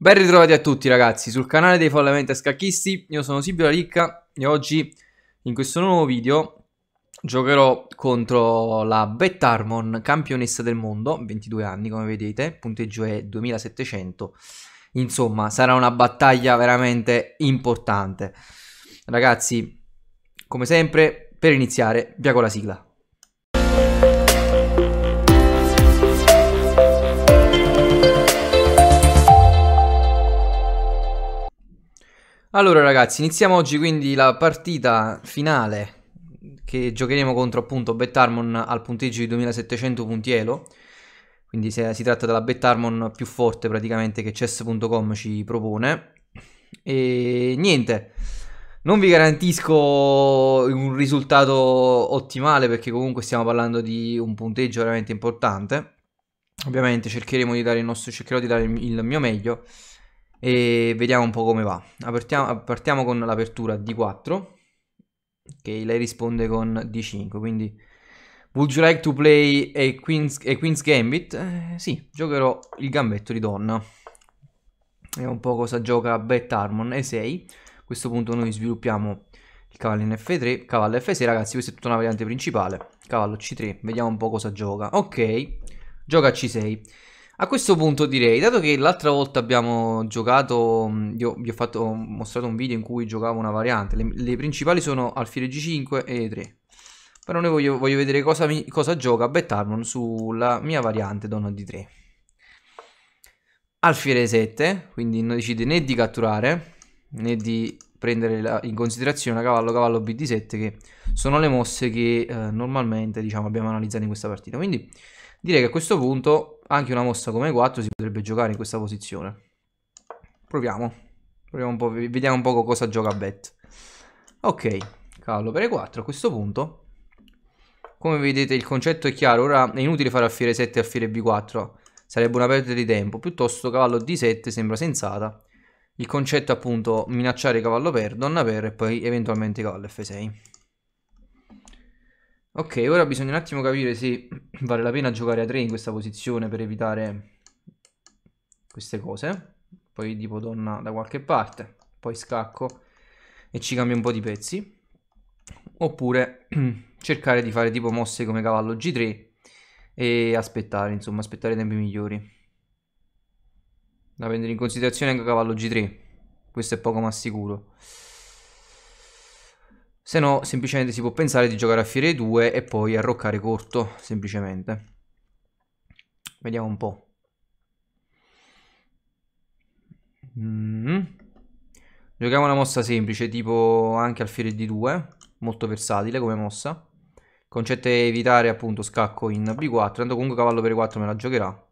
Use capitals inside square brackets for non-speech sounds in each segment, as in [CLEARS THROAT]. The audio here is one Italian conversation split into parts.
Ben ritrovati a tutti ragazzi sul canale dei Follemente Scacchisti, io sono Silvio Ricca e oggi in questo nuovo video giocherò contro la Beth Bettarmon, campionessa del mondo, 22 anni come vedete, punteggio è 2700, insomma sarà una battaglia veramente importante. Ragazzi, come sempre, per iniziare, via con la sigla. Allora ragazzi, iniziamo oggi quindi la partita finale che giocheremo contro appunto Bettarmon al punteggio di 2700 punti Elo. Quindi se, si tratta della Bettarmon più forte praticamente che chess.com ci propone. E niente, non vi garantisco un risultato ottimale perché comunque stiamo parlando di un punteggio veramente importante. Ovviamente cercheremo di dare il nostro, cercherò di dare il mio meglio e vediamo un po' come va. Apertiamo, partiamo con l'apertura D4 ok, lei risponde con D5, quindi Would you like to play a Queen's, a Queen's Gambit? Eh, sì, giocherò il gambetto di donna. Vediamo un po' cosa gioca Beth Harmon E6. A questo punto noi sviluppiamo il cavallo in F3, cavallo F6, ragazzi, questa è tutta una variante principale. Cavallo C3, vediamo un po' cosa gioca. Ok, gioca C6. A questo punto direi, dato che l'altra volta abbiamo giocato, mm, vi ho, vi ho fatto, ho mostrato un video in cui giocavo una variante, le, le principali sono alfiere G5 e 3. Però noi voglio, voglio vedere cosa, mi, cosa gioca Betarmon sulla mia variante donna di 3. Alfiere 7, quindi non decide né di catturare né di prendere la, in considerazione cavallo cavallo bd7 che sono le mosse che eh, normalmente diciamo abbiamo analizzato in questa partita quindi direi che a questo punto anche una mossa come 4 si potrebbe giocare in questa posizione. Proviamo. Proviamo un po', vediamo un po' cosa gioca Bet. Ok, cavallo per E4 a questo punto. Come vedete il concetto è chiaro, ora è inutile fare alfiere 7 e alfiere B4, sarebbe una perdita di tempo, piuttosto cavallo D7 sembra sensata. Il concetto è appunto minacciare cavallo per, donna per e poi eventualmente cavallo F6. Ok, ora bisogna un attimo capire se [CLEARS THROAT] vale la pena giocare a 3 in questa posizione per evitare queste cose. Poi tipo donna da qualche parte, poi scacco e ci cambio un po' di pezzi. Oppure [CLEARS THROAT] cercare di fare tipo mosse come cavallo G3 e aspettare, insomma, aspettare i tempi migliori. Da prendere in considerazione anche cavallo G3, questo è poco ma sicuro se no semplicemente si può pensare di giocare a fiere 2 e poi arroccare corto, semplicemente. Vediamo un po'. Mm. Giochiamo una mossa semplice, tipo anche al fiere D2, molto versatile come mossa. Il concetto è evitare appunto scacco in B4, tanto comunque cavallo per 4 me la giocherà.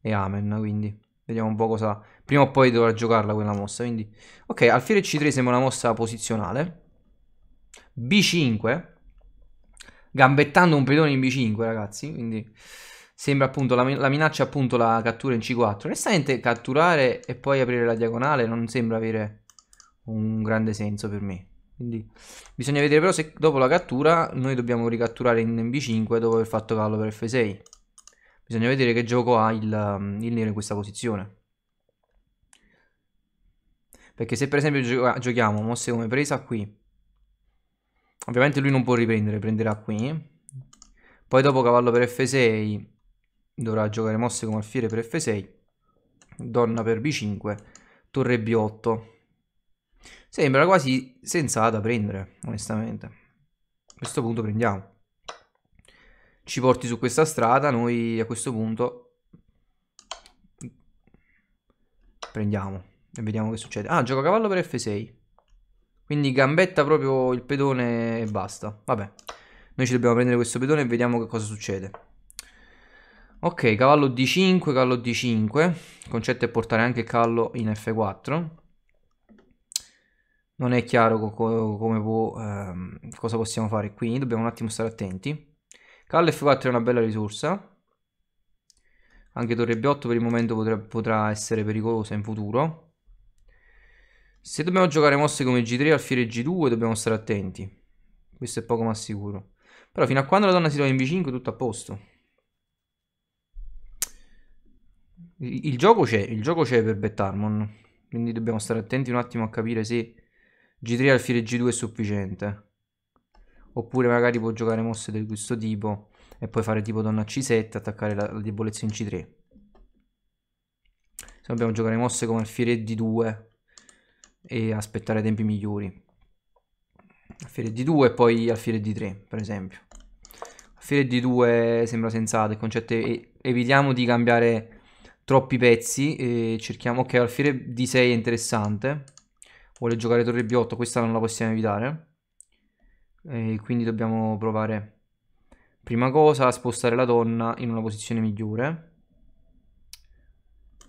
E amen, quindi. Vediamo un po' cosa... Prima o poi dovrà giocarla quella mossa, quindi... Ok, fiere C3 sembra una mossa posizionale B5, gambettando un pedone in B5, ragazzi, quindi sembra appunto la, la, minaccia appunto la cattura in C4. Onestamente catturare e poi aprire la diagonale non sembra avere un grande senso per me. Quindi bisogna vedere però se dopo la cattura noi dobbiamo ricatturare in B5 dopo aver fatto cavallo per F6. Bisogna vedere che gioco ha il, il nero in questa posizione. Perché se per esempio giochiamo mosse come presa qui Ovviamente lui non può riprendere, prenderà qui. Poi dopo cavallo per F6 dovrà giocare mosse come alfiere per F6. Donna per B5, torre B8. Sembra quasi sensata da prendere, onestamente. A questo punto prendiamo. Ci porti su questa strada, noi a questo punto prendiamo e vediamo che succede. Ah, gioca cavallo per F6. Quindi gambetta proprio il pedone e basta. Vabbè, noi ci dobbiamo prendere questo pedone e vediamo che cosa succede. Ok, cavallo D5, cavallo D5. Il concetto è portare anche il cavallo in F4. Non è chiaro co co può, ehm, cosa possiamo fare qui, dobbiamo un attimo stare attenti. Cavallo F4 è una bella risorsa. Anche torre B8 per il momento potrà, potrà essere pericolosa in futuro. Se dobbiamo giocare mosse come G3, alfiere G2 dobbiamo stare attenti. Questo è poco ma sicuro. Però fino a quando la donna si trova in B5 tutto a posto. Il, gioco c'è, il gioco c'è per Bettarmon. Quindi dobbiamo stare attenti un attimo a capire se G3 alfiere G2 è sufficiente. Oppure magari può giocare mosse di questo tipo e poi fare tipo donna C7, attaccare la, la debolezza in C3. Se dobbiamo giocare mosse come alfiere D2 e aspettare tempi migliori. Alfiere D2 e poi alfiere D3, per esempio. Alfiere D2 sembra sensato, il concetto è evitiamo di cambiare troppi pezzi e cerchiamo... Ok, alfiere D6 è interessante. Vuole giocare torre B8, questa non la possiamo evitare. E quindi dobbiamo provare prima cosa a spostare la donna in una posizione migliore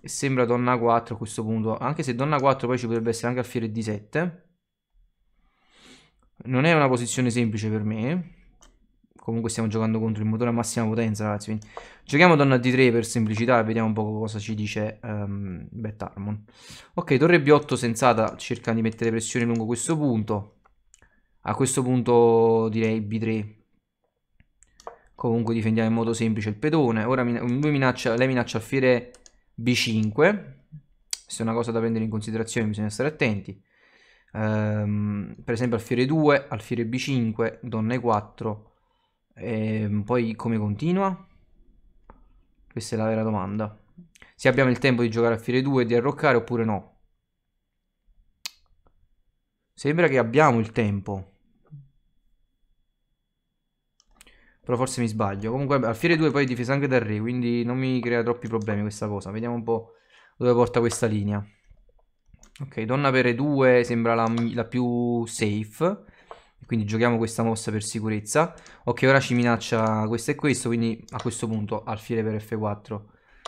e sembra donna 4 a questo punto. Anche se donna 4 poi ci potrebbe essere anche alfiere d7. Non è una posizione semplice per me. Comunque stiamo giocando contro il motore a massima potenza, ragazzi. Quindi giochiamo donna d3 per semplicità e vediamo un po' cosa ci dice um, ehm, Betharmon. Ok, torre b8 sensata cerca di mettere pressione lungo questo punto. A questo punto direi b3 comunque difendiamo in modo semplice il pedone. Ora min minaccia, lei minaccia alfiere B5, questa è una cosa da prendere in considerazione, bisogna stare attenti. Um, per esempio alfiere 2, alfiere B5, donna E4, ehm, e poi come continua? Questa è la vera domanda. Se abbiamo il tempo di giocare alfiere 2 e di arroccare oppure no. Sembra che abbiamo il tempo. Però forse mi sbaglio. Comunque Alfiere 2 poi è difesa anche da Re, quindi non mi crea troppi problemi questa cosa. Vediamo un po' dove porta questa linea. Ok, donna per E2 sembra la, la più safe. Quindi giochiamo questa mossa per sicurezza. Ok, ora ci minaccia questo e questo, quindi a questo punto alfiere per F4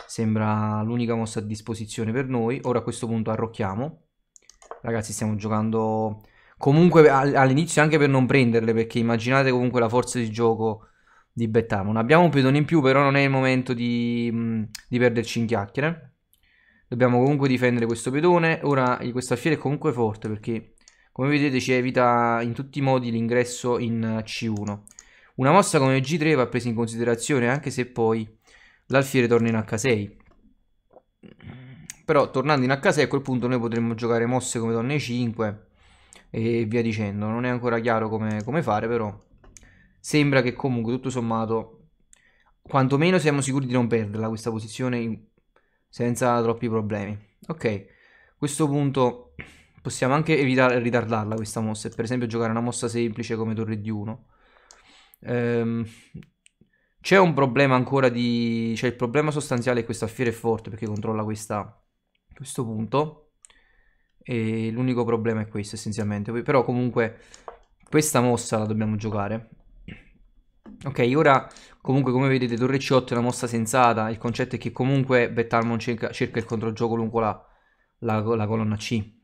sembra l'unica mossa a disposizione per noi. Ora a questo punto arrocchiamo. Ragazzi, stiamo giocando comunque all'inizio anche per non prenderle, perché immaginate comunque la forza di gioco di Bettamon. Abbiamo un pedone in più, però non è il momento di, mm, di perderci in chiacchiere. Dobbiamo comunque difendere questo pedone. Ora questo alfiere è comunque forte perché, come vedete, ci evita in tutti i modi l'ingresso in C1. Una mossa come G3 va presa in considerazione, anche se poi l'alfiere torna in H6. Però tornando in H6 a quel punto noi potremmo giocare mosse come donne 5 e via dicendo. Non è ancora chiaro come, come fare, però sembra che comunque tutto sommato, quantomeno siamo sicuri di non perderla questa posizione senza troppi problemi. Ok, a questo punto possiamo anche evitare ritardarla questa mossa, e per esempio giocare una mossa semplice come torre di 1. Ehm, c'è un problema ancora di... cioè il problema sostanziale è questo affiere forte perché controlla questa, questo punto. E l'unico problema è questo essenzialmente, però comunque questa mossa la dobbiamo giocare Ok, ora comunque come vedete torre c8 è una mossa sensata, il concetto è che comunque Bettalmon cerca, cerca il controgioco lungo la, la, la, colonna C.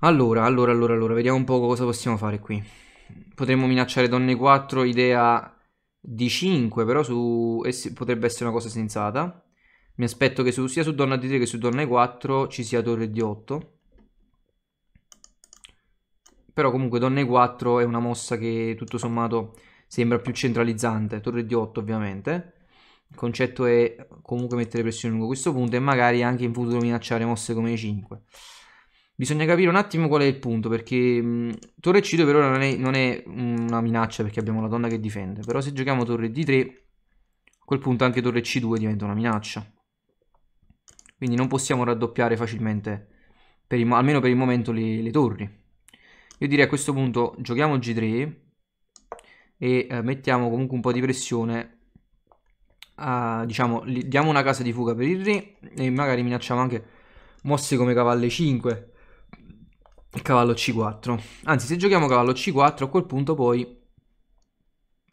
Allora, allora, allora, allora, vediamo un po' cosa possiamo fare qui. Potremmo minacciare donne 4, idea d 5, però su, eh, potrebbe essere una cosa sensata. Mi aspetto che su, sia su donna D3 che su donna 4 ci sia torre D8. Però comunque donna e4 è una mossa che tutto sommato sembra più centralizzante. Torre di 8 ovviamente. Il concetto è comunque mettere pressione lungo questo punto e magari anche in futuro minacciare mosse come 5. Bisogna capire un attimo qual è il punto, perché mh, torre c2 per ora non è, non è, una minaccia perché abbiamo la donna che difende, però se giochiamo torre d3, a quel punto anche torre c2 diventa una minaccia. Quindi non possiamo raddoppiare facilmente, per il, almeno per il momento, le, le torri. Io direi a questo punto giochiamo G3 e eh, mettiamo comunque un po' di pressione. A, diciamo, diamo una casa di fuga per il re e magari minacciamo anche mosse come cavallo 5 e cavallo c4 anzi se giochiamo cavallo c4 a quel punto poi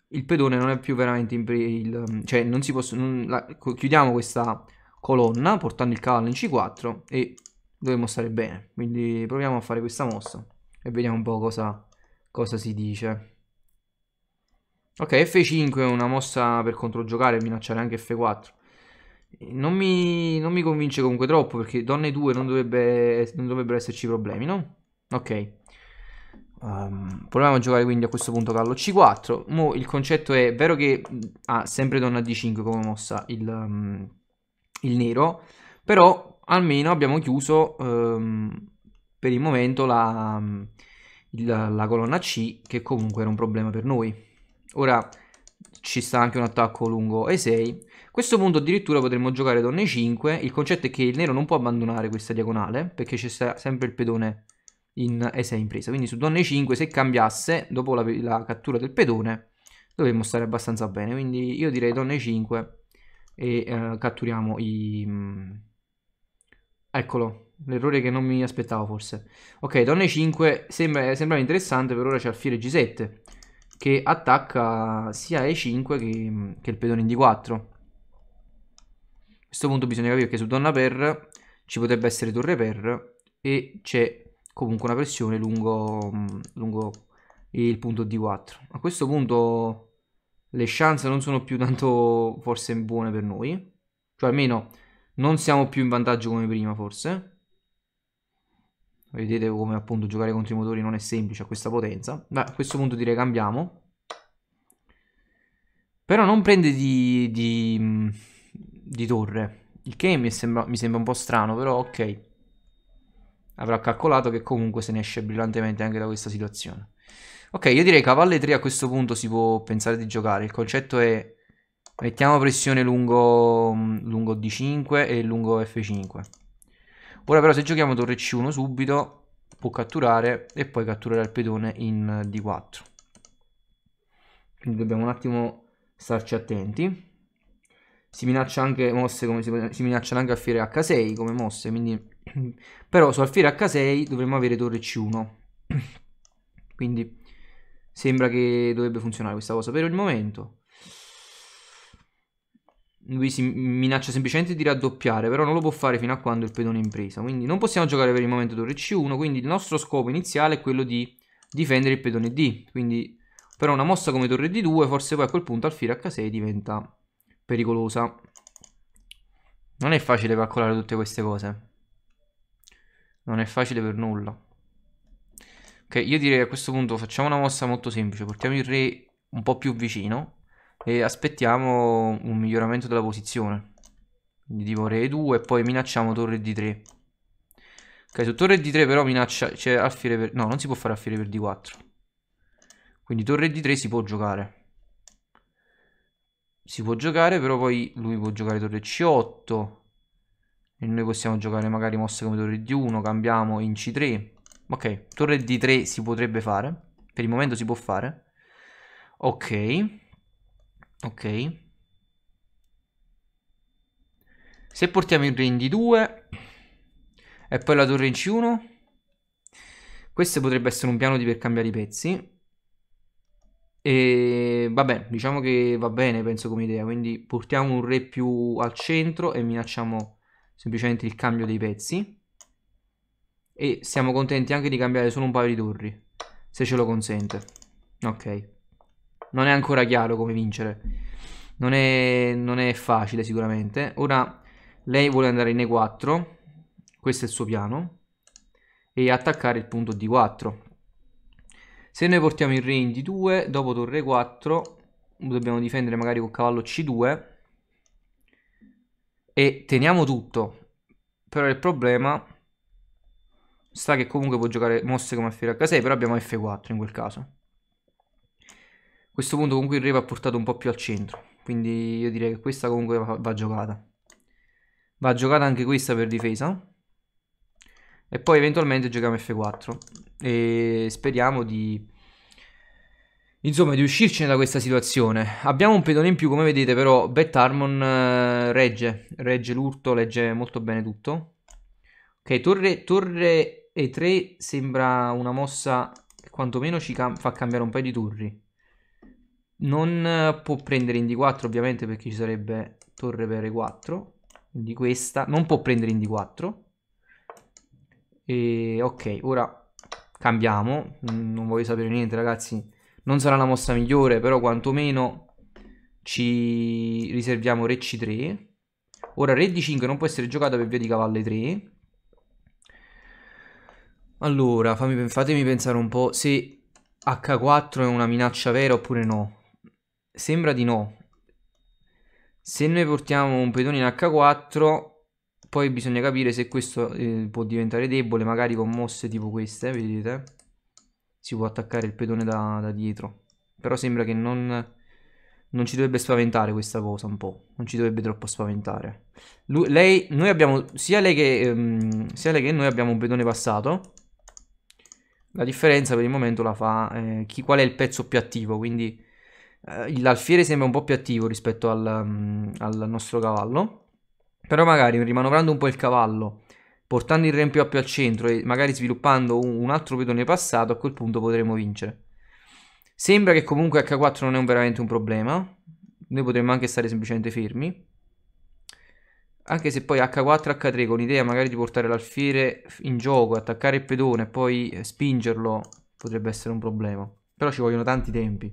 il pedone non è più veramente in il, mm, cioè non si può non, la, chiudiamo questa colonna portando il cavallo in c4 e dovremmo stare bene quindi proviamo a fare questa mossa e vediamo un po' cosa, cosa si dice. Ok, F5 è una mossa per controgiocare e minacciare anche F4. Non mi, non mi, convince comunque troppo perché donne 2 non, dovrebbe, non dovrebbero esserci problemi, no? Ok. Um, proviamo a giocare quindi a questo punto callo C4. Mo il concetto è vero che ha ah, sempre donna D5 come mossa il, um, il nero, però almeno abbiamo chiuso um, per il momento la, mm, la, la colonna C che comunque era un problema per noi. Ora ci sta anche un attacco lungo E6. A questo punto addirittura potremmo giocare donne 5. Il concetto è che il nero non può abbandonare questa diagonale perché c'è sempre il pedone in E6 in presa. Quindi su donne 5 se cambiasse dopo la, la cattura del pedone dovremmo stare abbastanza bene. Quindi io direi donne 5 e eh, catturiamo i... Mm, eccolo, un errore che non mi aspettavo forse. Ok, donne 5 sembra, sembrava interessante, per ora c'è alfiere G7 che attacca sia E5 che, che il pedone in D4. A questo punto bisogna capire che su donna per ci potrebbe essere torre per e c'è comunque una pressione lungo, lungo il punto D4. A questo punto le chance non sono più tanto forse buone per noi. Cioè almeno non siamo più in vantaggio come prima forse. Vedete come appunto giocare contro i motori non è semplice a questa potenza. Beh, a questo punto direi cambiamo. Però non prende di, di, mm, di torre. Il che mi sembra, mi sembra un po' strano, però ok. Avrà calcolato che comunque se ne esce brillantemente anche da questa situazione. Ok, io direi cavalle 3 a questo punto si può pensare di giocare. Il concetto è mettiamo pressione lungo, mm, lungo D5 e lungo F5. Ora però se giochiamo torre C1 subito può catturare e poi catturare il pedone in D4. Quindi dobbiamo un attimo starci attenti. Si minaccia anche mosse come si, si minacciano anche alfiere H6 come mosse, quindi [CLEARS THROAT] però su alfiere H6 dovremmo avere torre C1. [CLEARS THROAT] quindi sembra che dovrebbe funzionare questa cosa per il momento. Lui si minaccia semplicemente di raddoppiare, però non lo può fare fino a quando il pedone è in presa. Quindi non possiamo giocare per il momento torre C1, quindi il nostro scopo iniziale è quello di difendere il pedone D. Quindi però una mossa come torre D2 forse poi a quel punto alfile H6 diventa pericolosa. Non è facile calcolare tutte queste cose. Non è facile per nulla. Ok, io direi a questo punto facciamo una mossa molto semplice. Portiamo il re un po' più vicino e aspettiamo un miglioramento della posizione quindi tipo re 2 e poi minacciamo torre d3 ok su torre d3 però minaccia c'è alfiere per no non si può fare alfiere per d4 quindi torre d3 si può giocare si può giocare però poi lui può giocare torre c8 e noi possiamo giocare magari mosse come torre d1 cambiamo in c3 ok torre d3 si potrebbe fare per il momento si può fare ok Ok. Se portiamo il re in D2 e poi la torre in C1, questo potrebbe essere un piano di per cambiare i pezzi. E vabbè, diciamo che va bene, penso come idea. Quindi portiamo un re più al centro e minacciamo semplicemente il cambio dei pezzi. E siamo contenti anche di cambiare solo un paio di torri, se ce lo consente. Ok non è ancora chiaro come vincere. Non è, non è facile sicuramente. Ora lei vuole andare in E4, questo è il suo piano, e attaccare il punto D4. Se noi portiamo il re in D2, dopo torre 4, dobbiamo difendere magari col cavallo C2 e teniamo tutto. Però il problema sta che comunque può giocare mosse come F6, però abbiamo F4 in quel caso questo punto comunque il re va portato un po' più al centro. Quindi io direi che questa comunque va, va giocata. Va giocata anche questa per difesa. E poi eventualmente giochiamo F4. E speriamo di... Insomma, di uscircene da questa situazione. Abbiamo un pedone in più, come vedete, però Bettarmon eh, regge. Regge l'urto, legge molto bene tutto. Ok, torre, torre E3 sembra una mossa che quantomeno ci cam fa cambiare un paio di turri. Non eh, può prendere in D4 ovviamente perché ci sarebbe torre per E4. Quindi questa non può prendere in D4. E ok, ora cambiamo. Non voglio sapere niente ragazzi. Non sarà la mossa migliore però quantomeno ci riserviamo Re C3. Ora Re D5 non può essere giocata per via di Cavalle 3. Allora, fammi, fatemi pensare un po' se H4 è una minaccia vera oppure no. Sembra di no. Se noi portiamo un pedone in H4, poi bisogna capire se questo eh, può diventare debole, magari con mosse tipo queste, eh, vedete? Si può attaccare il pedone da, da dietro. Però sembra che non, non, ci dovrebbe spaventare questa cosa un po'. Non ci dovrebbe troppo spaventare. Lui, lei, noi abbiamo, sia lei, che, ehm, sia lei che noi abbiamo un pedone passato. La differenza per il momento la fa eh, chi, qual è il pezzo più attivo, quindi eh, l'alfiere sembra un po' più attivo rispetto al, mm, al nostro cavallo, però magari rimanovrando un po' il cavallo, portando il rempio più al centro e magari sviluppando un, un altro pedone passato, a quel punto potremo vincere. Sembra che comunque H4 non è un, veramente un problema, noi potremmo anche stare semplicemente fermi. Anche se poi H4, H3 con l'idea magari di portare l'alfiere in gioco, attaccare il pedone e poi spingerlo potrebbe essere un problema. Però ci vogliono tanti tempi.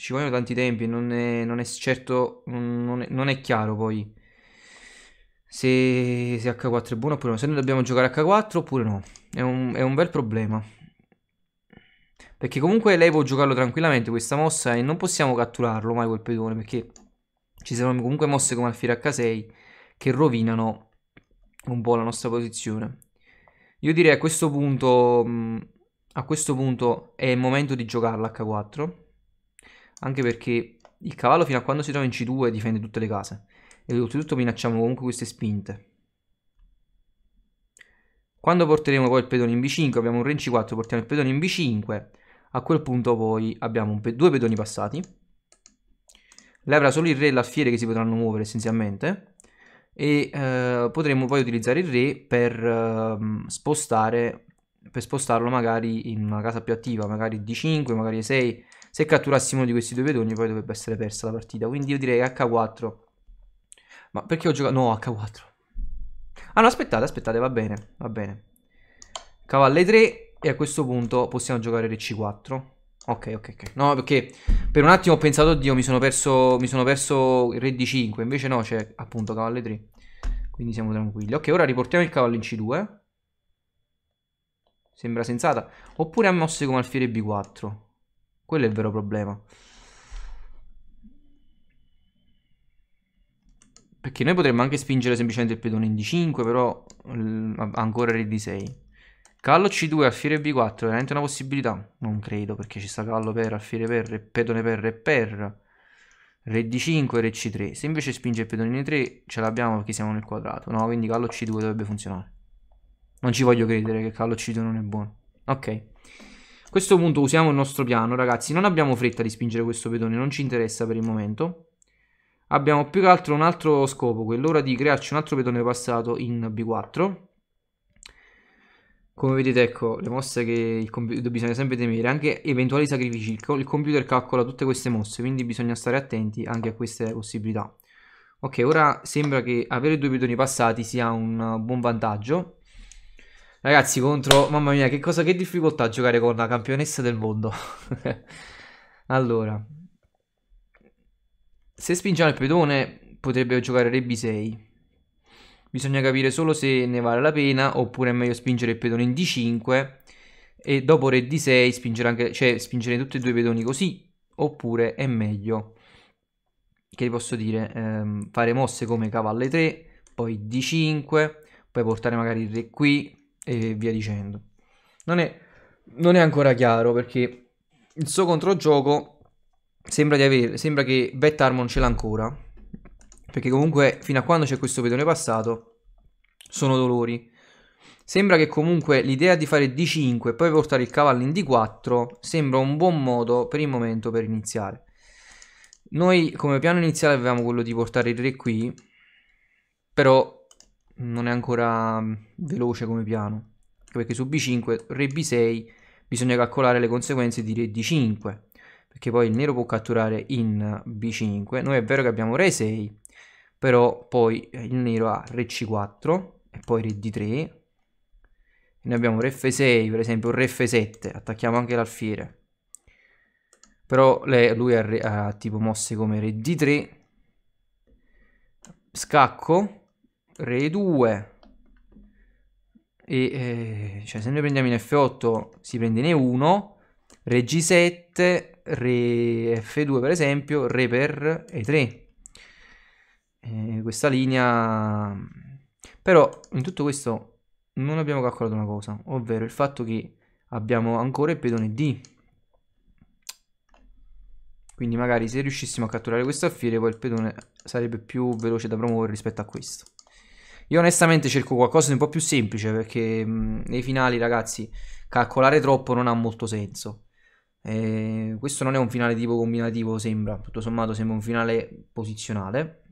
Ci vogliono tanti tempi, non è, non è certo, non è, non è, chiaro poi se, se, H4 è buono oppure no. Se noi dobbiamo giocare H4 oppure no. È un, è un bel problema. Perché comunque lei può giocarlo tranquillamente questa mossa e non possiamo catturarlo mai quel pedone perché ci saranno comunque mosse come alfiere H6 che rovinano un po' la nostra posizione. Io direi a questo punto, mm, a questo punto è il momento di giocarla H4. Anche perché il cavallo fino a quando si trova in C2 difende tutte le case. E oltretutto minacciamo comunque queste spinte. Quando porteremo poi il pedone in B5, abbiamo un re in C4, portiamo il pedone in B5. A quel punto poi abbiamo pe due pedoni passati. Lei avrà solo il re e l'alfiere che si potranno muovere essenzialmente. E eh, potremo poi utilizzare il re per, eh, spostare, per spostarlo magari in una casa più attiva, magari D5, magari E6 se catturassimo uno di questi due pedoni poi dovrebbe essere persa la partita. Quindi io direi H4. Ma perché ho giocato... No, H4. Ah no, aspettate, aspettate, va bene, va bene. Cavalle 3 e a questo punto possiamo giocare RC4. Ok, ok, ok. No, perché per un attimo ho pensato, oddio, mi sono perso, mi sono perso il re di 5. Invece no, c'è appunto cavalle 3. Quindi siamo tranquilli. Ok, ora riportiamo il cavallo in C2. Sembra sensata. Oppure a mosse come alfiere B4. Quello è il vero problema. Perché noi potremmo anche spingere semplicemente il pedone in D5, però mm, ancora re D6. Callo C2, alfiere B4, veramente una possibilità? Non credo, perché ci sta callo per, alfiere per, re, pedone per re per. Re D5, re C3. Se invece spinge il pedone in E3, ce l'abbiamo perché siamo nel quadrato. No, quindi callo C2 dovrebbe funzionare. Non ci voglio credere che callo C2 non è buono. Ok. A questo punto usiamo il nostro piano, ragazzi. Non abbiamo fretta di spingere questo pedone, non ci interessa per il momento. Abbiamo più che altro un altro scopo, quello di crearci un altro pedone passato in B4. Come vedete, ecco, le mosse che il computer bisogna sempre temere, anche eventuali sacrifici. Il computer calcola tutte queste mosse, quindi bisogna stare attenti anche a queste possibilità. Ok, ora sembra che avere due pedoni passati sia un buon vantaggio Ragazzi, contro... Mamma mia, che cosa, che difficoltà giocare con la campionessa del mondo. [LAUGHS] allora. Se spingiamo il pedone, potrebbe giocare Re B6. Bisogna capire solo se ne vale la pena, oppure è meglio spingere il pedone in D5. E dopo Re D6 spingere, anche, cioè, spingere tutti e due i pedoni così, oppure è meglio... Che posso dire? Ehm, fare mosse come cavallo 3, poi D5, poi portare magari il re qui, e via dicendo. Non è, non è ancora chiaro perché il suo controgioco sembra, di avere, sembra che Bettarmon ce l'ha ancora. Perché comunque fino a quando c'è questo pedone passato sono dolori. Sembra che comunque l'idea di fare D5 e poi portare il cavallo in D4 sembra un buon modo per il momento per iniziare. Noi come piano iniziale avevamo quello di portare il re qui, però non è ancora mm, veloce come piano, perché su B5, Re B6 bisogna calcolare le conseguenze di Re D5, perché poi il nero può catturare in eh, B5, noi è vero che abbiamo Re 6, però poi eh, il nero ha Re C4 e poi Re D3, noi abbiamo Re F6 per esempio, Re F7, attacchiamo anche l'alfiere, però lei, lui ha, ha tipo mosse come Re D3, scacco, re 2 e eh, cioè se noi prendiamo in F8 si prende in e 1 re G7 re F2 per esempio re per E3 eh, questa linea però in tutto questo non abbiamo calcolato una cosa ovvero il fatto che abbiamo ancora il pedone D quindi magari se riuscissimo a catturare questo alfiere poi il pedone sarebbe più veloce da promuovere rispetto a questo io onestamente cerco qualcosa di un po' più semplice perché mh, mm, nei finali, ragazzi, calcolare troppo non ha molto senso. Eh, questo non è un finale tipo combinativo, sembra, tutto sommato sembra un finale posizionale.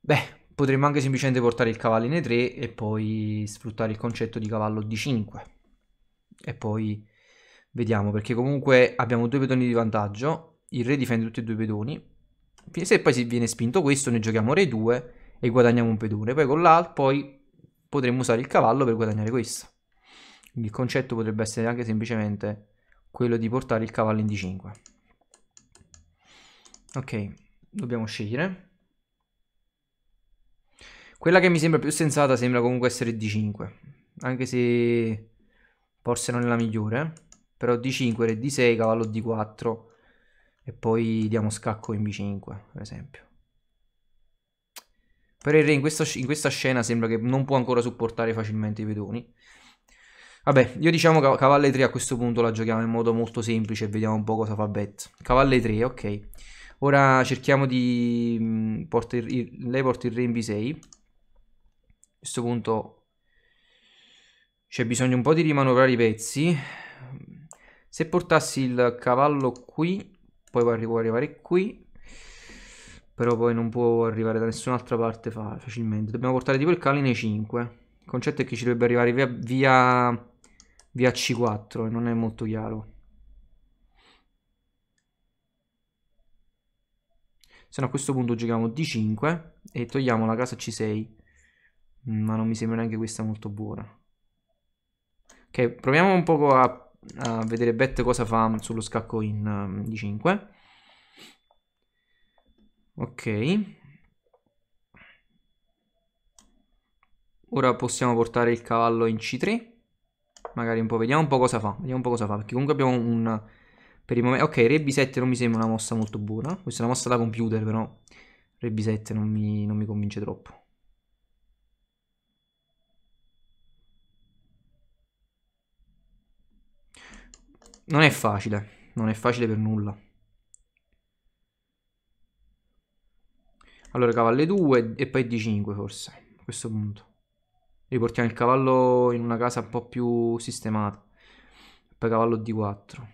Beh, potremmo anche semplicemente portare il cavallo in E3 e poi sfruttare il concetto di cavallo D5. E poi vediamo, perché comunque abbiamo due pedoni di vantaggio, il re difende tutti e due i pedoni. Se poi si viene spinto questo, noi giochiamo re 2 e guadagniamo un pedone. Poi con l'alt poi potremmo usare il cavallo per guadagnare questo. Quindi il concetto potrebbe essere anche semplicemente quello di portare il cavallo in d5. Ok, dobbiamo scegliere. Quella che mi sembra più sensata sembra comunque essere d5, anche se forse non è la migliore. Eh. Però d5, re d6, cavallo d4 e poi diamo scacco in b5, per esempio. Però il re in questa, in questa scena sembra che non può ancora supportare facilmente i pedoni. Vabbè, io diciamo che cavalle 3 a questo punto la giochiamo in modo molto semplice e vediamo un po' cosa fa Bet. Cavalle 3, ok. Ora cerchiamo di... porta il, lei porta il re in B6. A questo punto c'è bisogno un po' di rimanovrare i pezzi. Se portassi il cavallo qui, poi può arrivare qui però poi non può arrivare da nessun'altra parte facilmente. Dobbiamo portare tipo il Kaline 5. Il concetto è che ci dovrebbe arrivare via, via, via C4 e non è molto chiaro. Se no a questo punto giochiamo D5 e togliamo la casa C6. Ma non mi sembra neanche questa molto buona. Ok, proviamo un po' a, a vedere Bet cosa fa sullo scacco in um, ehm, D5 ok ora possiamo portare il cavallo in c3 magari un po' vediamo un po' cosa fa vediamo un po' cosa fa perché comunque abbiamo un per il momento ok re b7 non mi sembra una mossa molto buona questa è una mossa da computer però re b7 non mi, non mi convince troppo non è facile non è facile per nulla Allora cavallo 2 e poi D5 forse a questo punto. Riportiamo il cavallo in una casa un po' più sistemata. Poi cavallo D4.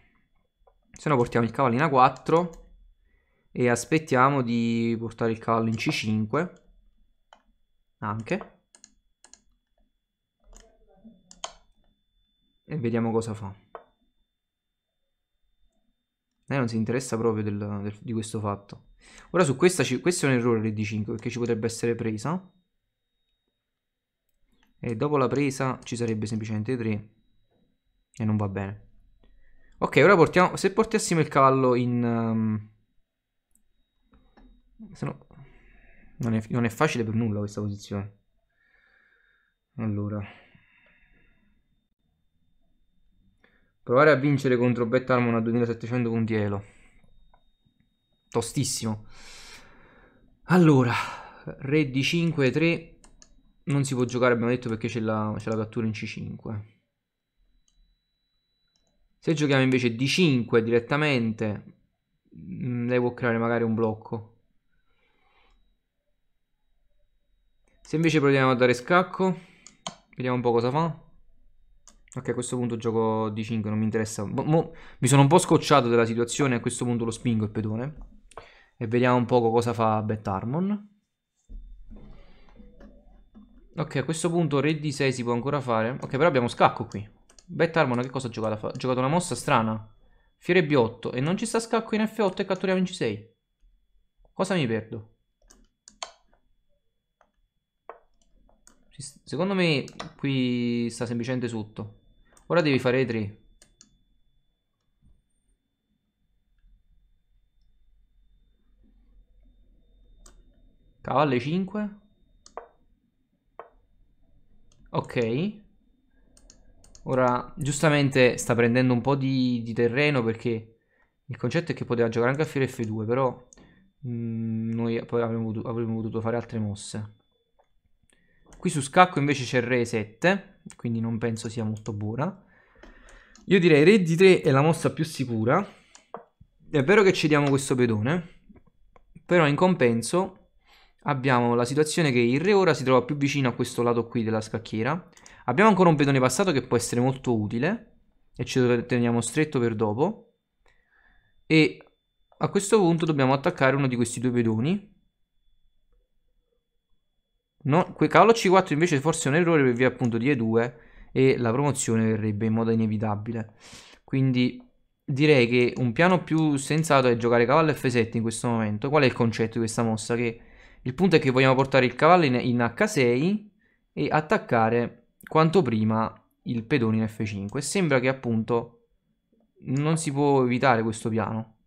Se no portiamo il cavallo in A4 e aspettiamo di portare il cavallo in C5. Anche. E vediamo cosa fa. Lei eh, non si interessa proprio del, del, di questo fatto. Ora su questa, questo è un errore l'D5 perché ci potrebbe essere presa. E dopo la presa ci sarebbe semplicemente 3. E non va bene. Ok, ora portiamo... Se portassimo il cavallo in... Um, se no... Non è, non è facile per nulla questa posizione. Allora... Provare a vincere contro Betharmon a 2700 punti Elo tostissimo. Allora, re di 5, 3. Non si può giocare, abbiamo detto, perché c'è la, la, cattura in C5. Se giochiamo invece D5 direttamente, mm, lei può creare magari un blocco. Se invece proviamo a dare scacco, vediamo un po' cosa fa. Ok, a questo punto gioco D5, non mi interessa. Mo, mo, mi sono un po' scocciato della situazione, a questo punto lo spingo il pedone. E vediamo un poco cosa fa Betarmon. Ok, a questo punto re di 6 si può ancora fare. Ok, però abbiamo scacco qui. Betarmon che cosa ha giocato? Ha giocato una mossa strana. Fiore B8 e non ci sta scacco in F8 e catturiamo in C6. Cosa mi perdo? Secondo me qui sta semplicemente sotto. Ora devi fare 3. Cavalle 5. Ok. Ora, giustamente sta prendendo un po' di, di, terreno perché il concetto è che poteva giocare anche a Fiore F2, però mh, mm, noi poi avremmo, avremmo potuto fare altre mosse. Qui su scacco invece c'è Re 7, quindi non penso sia molto buona. Io direi Re di 3 è la mossa più sicura. È vero che cediamo questo pedone, però in compenso abbiamo la situazione che il re ora si trova più vicino a questo lato qui della scacchiera. Abbiamo ancora un pedone passato che può essere molto utile e ce lo teniamo stretto per dopo. E a questo punto dobbiamo attaccare uno di questi due pedoni. No, cavallo C4 invece forse è un errore per via appunto di E2 e la promozione verrebbe in modo inevitabile. Quindi direi che un piano più sensato è giocare cavallo F7 in questo momento. Qual è il concetto di questa mossa? Che il punto è che vogliamo portare il cavallo in, in H6 e attaccare quanto prima il pedone in F5. sembra che appunto non si può evitare questo piano.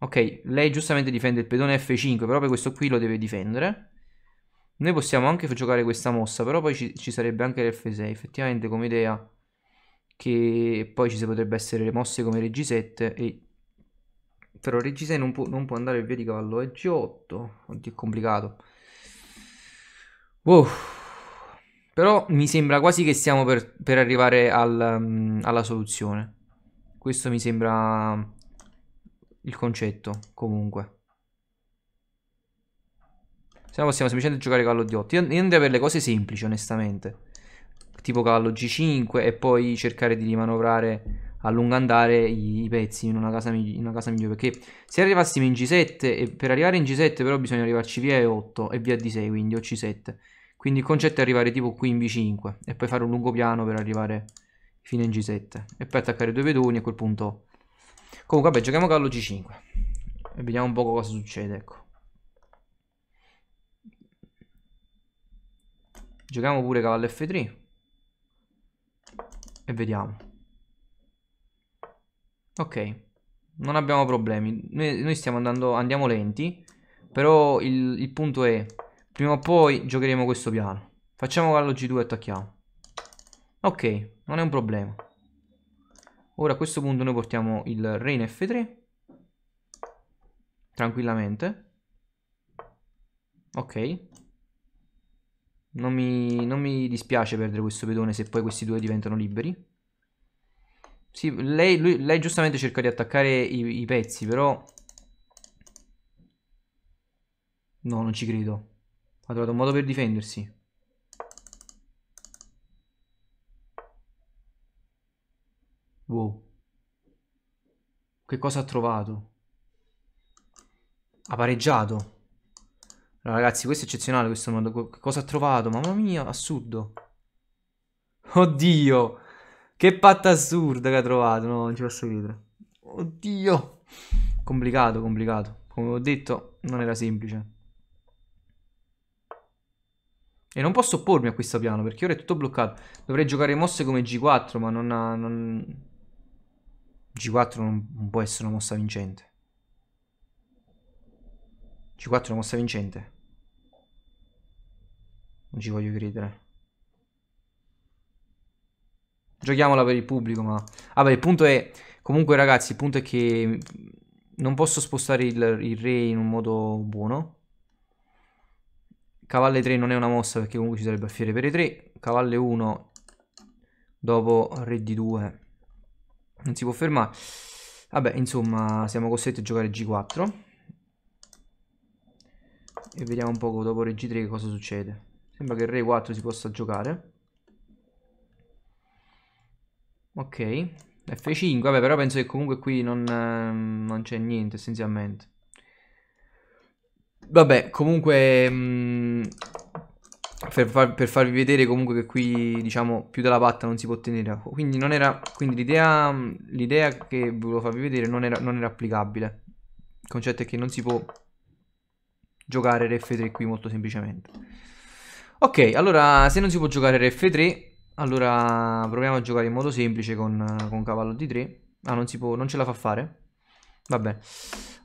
Ok, lei giustamente difende il pedone F5, però per questo qui lo deve difendere. Noi possiamo anche giocare questa mossa, però poi ci, ci sarebbe anche l'F6. Effettivamente come idea che poi ci potrebbe essere le mosse come Rg7 e però Regisei non può, non può andare via di cavallo e G8. Oddio, è complicato. Wow. Però mi sembra quasi che stiamo per, per arrivare al, um, alla soluzione. Questo mi sembra il concetto, comunque. Se no possiamo semplicemente giocare cavallo D8. Io, io andrei per le cose semplici, onestamente. Tipo cavallo G5 e poi cercare di rimanovrare a lungo andare i, pezzi in una, casa, in una, casa migliore. Perché se arrivassimo in G7, e per arrivare in G7 però bisogna arrivarci via E8 e via D6, quindi o C7. Quindi il concetto è arrivare tipo qui in B5 e poi fare un lungo piano per arrivare fino in G7. E poi attaccare due pedoni a quel punto... Comunque vabbè, giochiamo cavallo G5 e vediamo un po' cosa succede, ecco. Giochiamo pure cavallo F3 e vediamo. Ok, non abbiamo problemi. Noi, noi stiamo andando, andiamo lenti, però il, il, punto è, prima o poi giocheremo questo piano. Facciamo cavallo G2 e attacchiamo. Ok, non è un problema. Ora a questo punto noi portiamo il re in F3. Tranquillamente. Ok. Non mi, non mi dispiace perdere questo pedone se poi questi due diventano liberi. Sì, lei, lui, lei giustamente cerca di attaccare i, i pezzi, però... No, non ci credo. Ha trovato un modo per difendersi. Wow. Che cosa ha trovato? Ha pareggiato. Allora, ragazzi, questo è eccezionale questo modo. Che cosa ha trovato? Mamma mia, assurdo. Oddio. Che patta assurda che ha trovato, no, non ci posso credere. Oddio. Complicato, complicato. Come ho detto, non era semplice. E non posso oppormi a questo piano, perché ora è tutto bloccato. Dovrei giocare mosse come G4, ma non... Ha, non... G4 non può essere una mossa vincente. g 4 è una mossa vincente. Non ci voglio credere. Giochiamola per il pubblico, ma... Vabbè, il punto è... Comunque, ragazzi, il punto è che... Non posso spostare il, il re in un modo buono. Cavalle 3 non è una mossa perché comunque ci sarebbe alfiere per i 3. Cavalle 1 dopo re di 2 non si può fermare. Vabbè, insomma, siamo costretti a giocare G4. E vediamo un po' dopo re G3 cosa succede. Sembra che re 4 si possa giocare. Ok, F5, vabbè però penso che comunque qui non, ehm, non c'è niente essenzialmente. Vabbè, comunque mh, ehm, per, far, per, farvi vedere comunque che qui diciamo più della patta non si può tenere Quindi non era quindi l'idea che volevo farvi vedere non era, non era, applicabile. Il concetto è che non si può giocare f 3 qui molto semplicemente. Ok, allora se non si può giocare f 3 allora proviamo a giocare in modo semplice con, con cavallo di 3 Ah non si può, non ce la fa fare Vabbè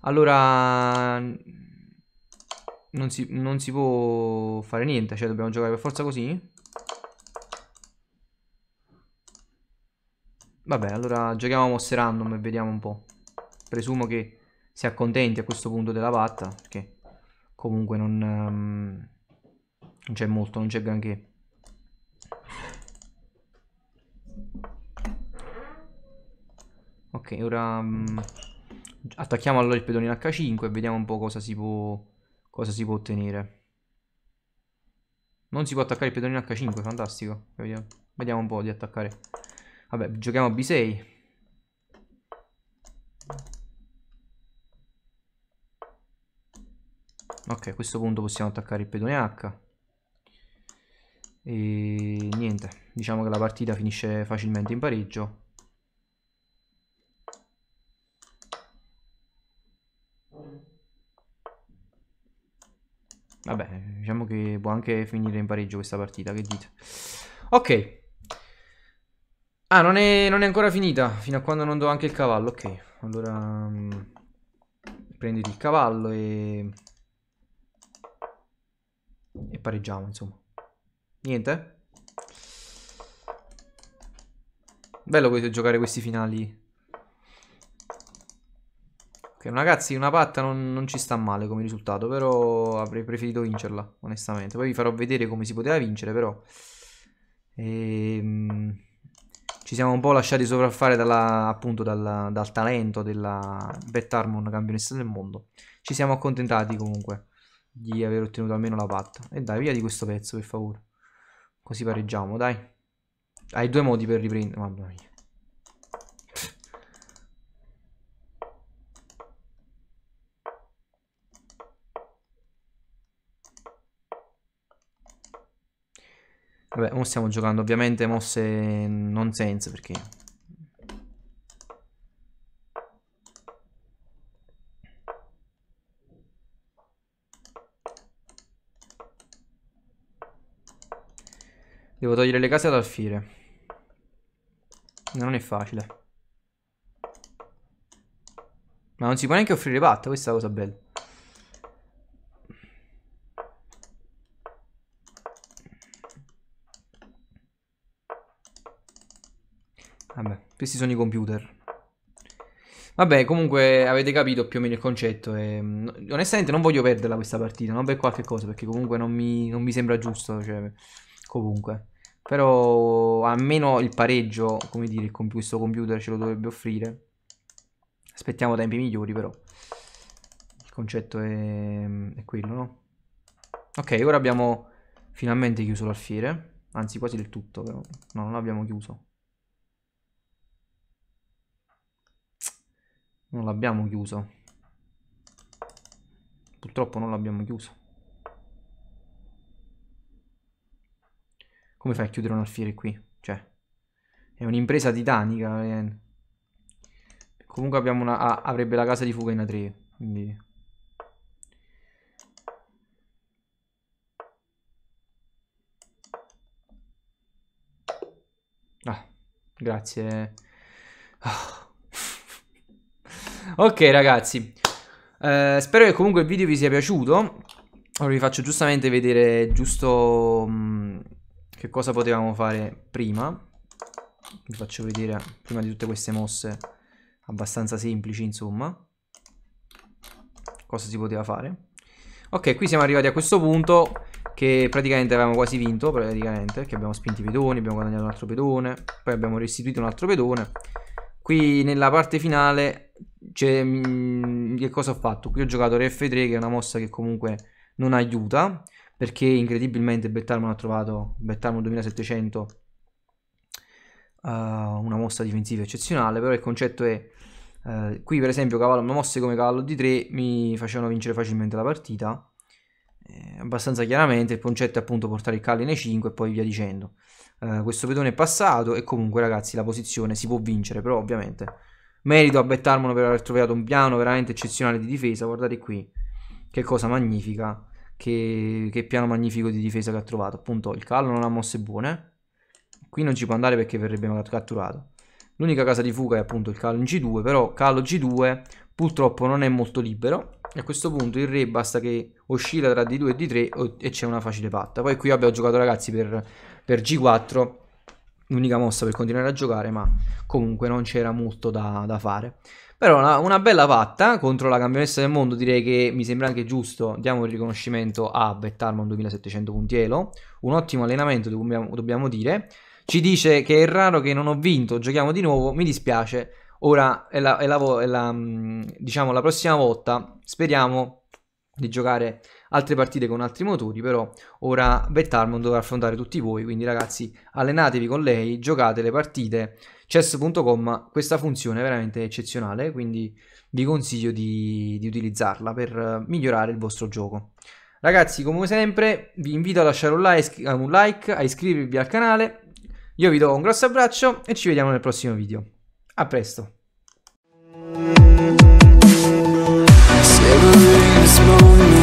Allora non si, non si può fare niente Cioè dobbiamo giocare per forza così Vabbè allora giochiamo a mosse random e vediamo un po' Presumo che si accontenti a questo punto della patta Perché comunque non, um, non c'è molto, non c'è granché Ok, ora um, attacchiamo allora il pedone in H5 e vediamo un po' cosa si può, cosa si può ottenere. Non si può attaccare il pedone in H5, fantastico. Vediamo, vediamo un po' di attaccare. Vabbè, giochiamo B6. Ok, a questo punto possiamo attaccare il pedone H. E niente, diciamo che la partita finisce facilmente in pareggio. Vabbè, diciamo che può anche finire in pareggio questa partita, che dite? Ok. Ah, non è, non è ancora finita, fino a quando non do anche il cavallo, ok. Allora, mh, mm, prenditi il cavallo e... E pareggiamo, insomma. Niente? Bello questo giocare questi finali Ok, ragazzi, una patta non, non, ci sta male come risultato, però avrei preferito vincerla, onestamente. Poi vi farò vedere come si poteva vincere, però... Ehm, ci siamo un po' lasciati sopraffare dalla, appunto dalla, dal talento della Betharmon, campionessa del mondo. Ci siamo accontentati comunque di aver ottenuto almeno la patta. E dai, via di questo pezzo, per favore. Così pareggiamo, dai. Hai due modi per riprendere. Mamma mia. Vabbè, ora stiamo giocando ovviamente mosse non sense perché... Devo togliere le case ad alfire. Non è facile. Ma non si può neanche offrire patta, questa è la cosa bella. Questi sono i computer. Vabbè, comunque avete capito più o meno il concetto. E, mm, onestamente non voglio perderla questa partita, non per qualche cosa, perché comunque non mi, non mi sembra giusto. Cioè, comunque. Però almeno il pareggio, come dire, con questo computer ce lo dovrebbe offrire. Aspettiamo tempi migliori però. Il concetto è, mm, è quello, no? Ok, ora abbiamo finalmente chiuso l'alfiere. Anzi, quasi del tutto però. No, non l'abbiamo chiuso. Non l'abbiamo chiuso. Purtroppo non l'abbiamo chiuso. Come fai a chiudere un alfiere qui? Cioè, è un'impresa titanica. Eh. Comunque abbiamo una, ah, avrebbe la casa di fuga in A3. Quindi... Ah, grazie. Ah ok ragazzi, eh, spero che comunque il video vi sia piaciuto. Ora vi faccio giustamente vedere giusto mh, mm, che cosa potevamo fare prima. Vi faccio vedere prima di tutte queste mosse abbastanza semplici insomma. Cosa si poteva fare. Ok, qui siamo arrivati a questo punto che praticamente avevamo quasi vinto, praticamente, perché abbiamo spinto i pedoni, abbiamo guadagnato un altro pedone, poi abbiamo restituito un altro pedone. Qui nella parte finale cioè, mm, che cosa ho fatto? Qui ho giocato Re F3 che è una mossa che comunque non aiuta perché incredibilmente Bettarman ha trovato Bettarman 2700 uh, una mossa difensiva eccezionale però il concetto è uh, qui per esempio cavallo, mosse come cavallo di 3 mi facevano vincere facilmente la partita eh, abbastanza chiaramente il concetto è appunto portare il cavallo in E5 e poi via dicendo uh, questo pedone è passato e comunque ragazzi la posizione si può vincere però ovviamente Merito a Bettarmolo per aver trovato un piano veramente eccezionale di difesa. Guardate qui, che cosa magnifica. Che, che piano magnifico di difesa che ha trovato. Appunto, il Callo non ha mosse buone. Qui non ci può andare perché verrebbe catturato. L'unica casa di fuga è appunto il Callo in G2. Però Callo G2 purtroppo non è molto libero. E a questo punto il re basta che oscilla tra D2 e D3 e c'è una facile patta. Poi qui abbiamo giocato ragazzi per, per G4 l'unica mossa per continuare a giocare, ma comunque non c'era molto da, da fare. Però una, una, bella patta contro la campionessa del mondo, direi che mi sembra anche giusto, diamo il riconoscimento a Bettarman 2700 punti Elo, un ottimo allenamento dobbiamo, dobbiamo dire, ci dice che è raro che non ho vinto, giochiamo di nuovo, mi dispiace, ora è la, è la, è la, mm, diciamo, la prossima volta, speriamo di giocare altre partite con altri motori, però ora Bettarmon dovrà affrontare tutti voi, quindi ragazzi allenatevi con lei, giocate le partite. Chess.com questa funzione è veramente eccezionale, quindi vi consiglio di, di utilizzarla per eh, migliorare il vostro gioco. Ragazzi, come sempre, vi invito a lasciare un like, eh, un like a iscrivervi al canale. Io vi do un grosso abbraccio e ci vediamo nel prossimo video. A presto! this moment